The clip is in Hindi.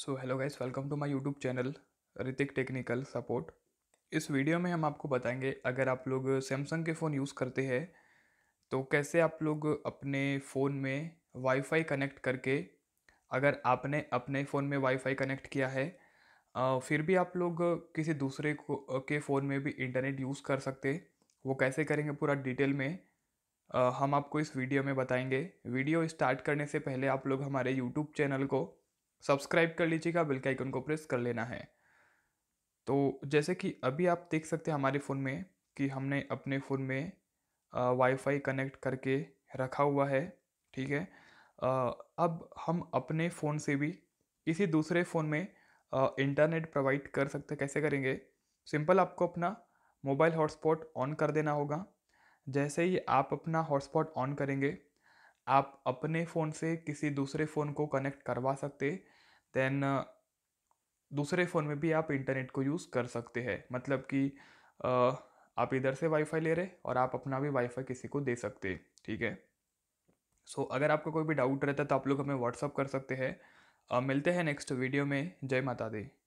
so hello guys welcome to my YouTube channel Hritik technical support इस वीडियो में हम आपको बताएंगे अगर आप लोग सैमसंग के फ़ोन यूज़ करते हैं तो कैसे आप लोग अपने फ़ोन में वाईफाई कनेक्ट करके अगर आपने अपने फ़ोन में वाईफाई कनेक्ट किया है फिर भी आप लोग किसी दूसरे को के फ़ोन में भी इंटरनेट यूज़ कर सकते वो कैसे करेंगे पूरा डिटेल में हम आपको इस वीडियो में बताएंगे वीडियो स्टार्ट करने से पहले आप लोग हमारे यूट्यूब चैनल को सब्सक्राइब कर लीजिएगा बेल के आइकन को प्रेस कर लेना है तो जैसे कि अभी आप देख सकते हैं हमारे फ़ोन में कि हमने अपने फ़ोन में वाईफाई कनेक्ट करके रखा हुआ है ठीक है आ, अब हम अपने फ़ोन से भी किसी दूसरे फ़ोन में आ, इंटरनेट प्रोवाइड कर सकते कैसे करेंगे सिंपल आपको अपना मोबाइल हॉटस्पॉट ऑन कर देना होगा जैसे ही आप अपना हॉटस्पॉट ऑन करेंगे आप अपने फ़ोन से किसी दूसरे फ़ोन को कनेक्ट करवा सकते देन uh, दूसरे फ़ोन में भी आप इंटरनेट को यूज़ कर सकते हैं मतलब कि uh, आप इधर से वाईफाई ले रहे और आप अपना भी वाईफाई किसी को दे सकते ठीक है सो so, अगर आपका कोई भी डाउट रहता है तो आप लोग हमें व्हाट्सअप कर सकते हैं मिलते हैं नेक्स्ट वीडियो में जय माता दी